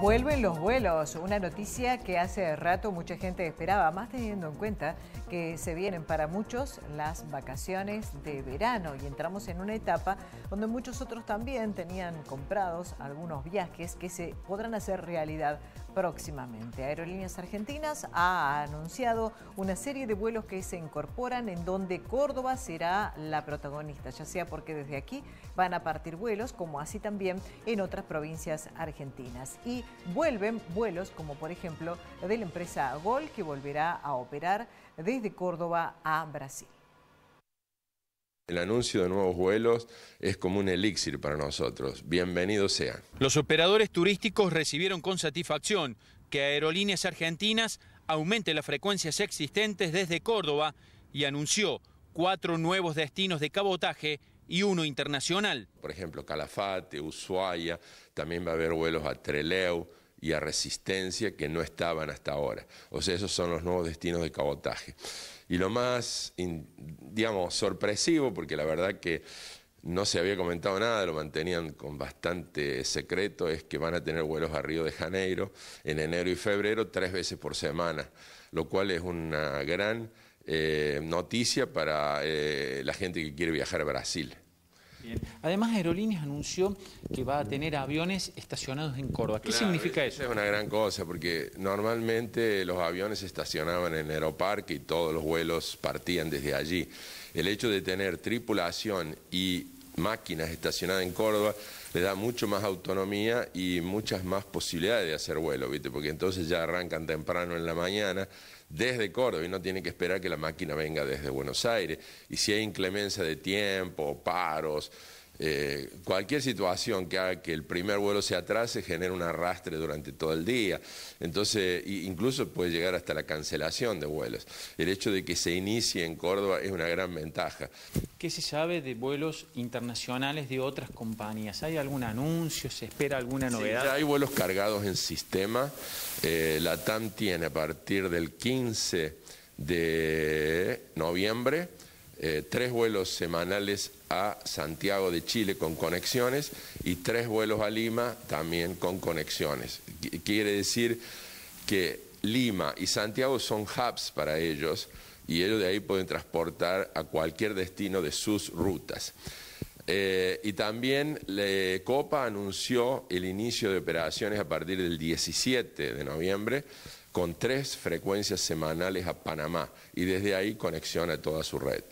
Vuelven los vuelos, una noticia que hace rato mucha gente esperaba, más teniendo en cuenta que se vienen para muchos las vacaciones de verano y entramos en una etapa donde muchos otros también tenían comprados algunos viajes que se podrán hacer realidad próximamente. Aerolíneas Argentinas ha anunciado una serie de vuelos que se incorporan en donde Córdoba será la protagonista, ya sea porque desde aquí van a partir vuelos, como así también en otras provincias argentinas. Y vuelven vuelos, como por ejemplo de la empresa Gol, que volverá a operar desde Córdoba a Brasil. El anuncio de nuevos vuelos es como un elixir para nosotros. Bienvenidos sean. Los operadores turísticos recibieron con satisfacción que Aerolíneas Argentinas aumente las frecuencias existentes desde Córdoba y anunció cuatro nuevos destinos de cabotaje y uno internacional. Por ejemplo, Calafate, Ushuaia, también va a haber vuelos a Treleu, y a resistencia que no estaban hasta ahora. O sea, esos son los nuevos destinos de cabotaje. Y lo más, digamos, sorpresivo, porque la verdad que no se había comentado nada, lo mantenían con bastante secreto, es que van a tener vuelos a Río de Janeiro en enero y febrero tres veces por semana, lo cual es una gran eh, noticia para eh, la gente que quiere viajar a Brasil. Además, Aerolíneas anunció que va a tener aviones estacionados en Córdoba. ¿Qué significa eso? Es una gran cosa, porque normalmente los aviones estacionaban en aeroparque y todos los vuelos partían desde allí. El hecho de tener tripulación y máquinas estacionadas en Córdoba, le da mucho más autonomía y muchas más posibilidades de hacer vuelo, ¿viste? Porque entonces ya arrancan temprano en la mañana desde Córdoba y no tiene que esperar que la máquina venga desde Buenos Aires. Y si hay inclemencia de tiempo, paros, eh, cualquier situación que haga que el primer vuelo se atrase genera un arrastre durante todo el día. Entonces, incluso puede llegar hasta la cancelación de vuelos. El hecho de que se inicie en Córdoba es una gran ventaja. ¿Qué se sabe de vuelos internacionales de otras compañías? ¿Hay algún anuncio? ¿Se espera alguna novedad? hay vuelos cargados en sistema. Eh, la TAM tiene a partir del 15 de noviembre eh, tres vuelos semanales a Santiago de Chile con conexiones y tres vuelos a Lima también con conexiones. Quiere decir que Lima y Santiago son hubs para ellos y ellos de ahí pueden transportar a cualquier destino de sus rutas. Eh, y también la Copa anunció el inicio de operaciones a partir del 17 de noviembre con tres frecuencias semanales a Panamá y desde ahí conexión a toda su red.